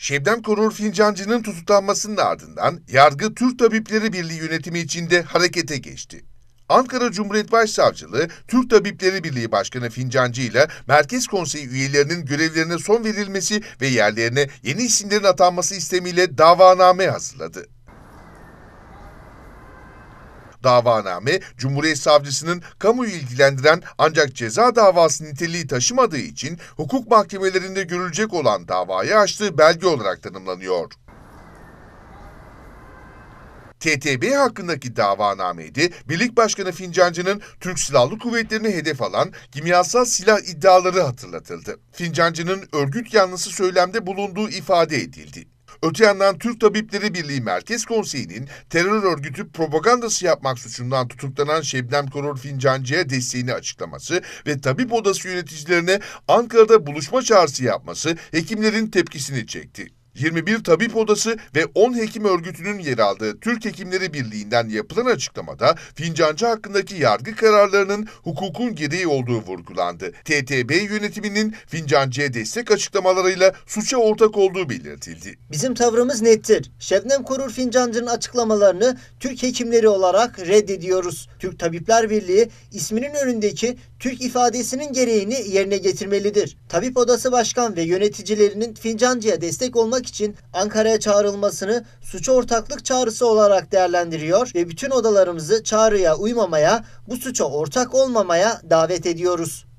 Şebnem Korur Fincancı'nın tutuklanmasının ardından yargı Türk Tabipleri Birliği yönetimi içinde harekete geçti. Ankara Cumhuriyet Başsavcılığı, Türk Tabipleri Birliği Başkanı Fincancı ile Merkez Konseyi üyelerinin görevlerine son verilmesi ve yerlerine yeni isimlerin atanması istemiyle davaname hazırladı. Davaname, Cumhuriyet Savcısının kamu ilgilendiren ancak ceza davası niteliği taşımadığı için hukuk mahkemelerinde görülecek olan davayı açtığı belge olarak tanımlanıyor. TTB hakkındaki davanameydi, Birlik Başkanı Fincancı'nın Türk Silahlı Kuvvetleri'ni hedef alan kimyasal silah iddiaları hatırlatıldı. Fincancı'nın örgüt yanlısı söylemde bulunduğu ifade edildi. Öte yandan Türk Tabipleri Birliği Merkez Konseyi'nin terör örgütü propagandası yapmak suçundan tutuklanan Şebnem Korur Fincancı'ya desteğini açıklaması ve tabip odası yöneticilerine Ankara'da buluşma çağrısı yapması hekimlerin tepkisini çekti. 21 tabip odası ve 10 hekim örgütünün yer aldığı Türk Hekimleri Birliği'nden yapılan açıklamada Fincancı hakkındaki yargı kararlarının hukukun gereği olduğu vurgulandı. TTB yönetiminin Fincancı'ya destek açıklamalarıyla suça ortak olduğu belirtildi. Bizim tavrımız nettir. Şebnem Korur Fincancı'nın açıklamalarını Türk hekimleri olarak reddediyoruz. Türk Tabipler Birliği isminin önündeki Türk ifadesinin gereğini yerine getirmelidir. Tabip Odası Başkan ve yöneticilerinin Fincancı'ya destek olmak için Ankara'ya çağrılmasını suç ortaklık çağrısı olarak değerlendiriyor ve bütün odalarımızı çağrıya uymamaya, bu suça ortak olmamaya davet ediyoruz.